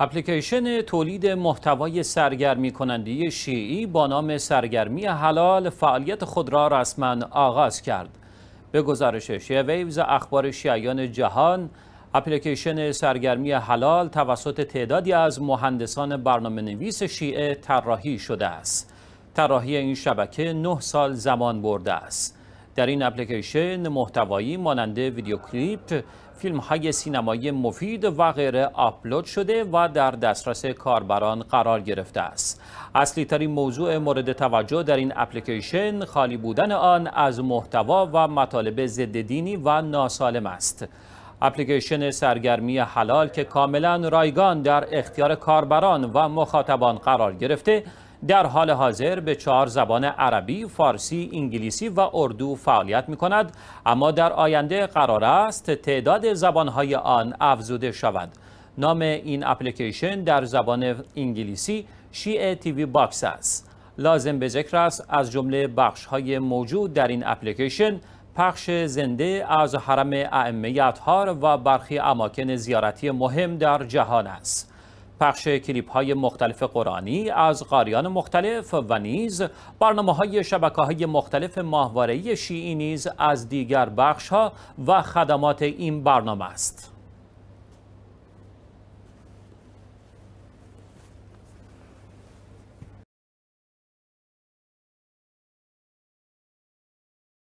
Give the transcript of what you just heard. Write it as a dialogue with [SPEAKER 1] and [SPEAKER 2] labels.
[SPEAKER 1] اپلیکیشن تولید محتوای سرگرمی کننده شیعی با نام سرگرمی حلال فعالیت خود را رسما آغاز کرد. به گزارش شیعه ویوز اخبار شیعیان جهان، اپلیکیشن سرگرمی حلال توسط تعدادی از مهندسان برنامه نویس شیعه طراحی شده است. طراحی این شبکه نه سال زمان برده است. در این اپلیکیشن محتوایی مانند ویدیو کلیپ، فیلم های سینمایی مفید و غیره آپلود شده و در دسترس کاربران قرار گرفته است. اصلی ترین موضوع مورد توجه در این اپلیکیشن خالی بودن آن از محتوا و مطالب ضد دینی و ناسالم است. اپلیکیشن سرگرمی حلال که کاملا رایگان در اختیار کاربران و مخاطبان قرار گرفته در حال حاضر به چهار زبان عربی، فارسی، انگلیسی و اردو فعالیت می کند اما در آینده قرار است تعداد زبانهای آن افزوده شود نام این اپلیکیشن در زبان انگلیسی شیعه تیوی باکس است لازم به ذکر است از جمله بخش های موجود در این اپلیکیشن پخش زنده از حرم ائمه اطهار و برخی اماکن زیارتی مهم در جهان است پخش کلیپ های مختلف قرآنی از قاریان مختلف و نیز برنامه های شبکه های مختلف ماهواره شیعی نیز از دیگر بخش ها و خدمات این برنامه است.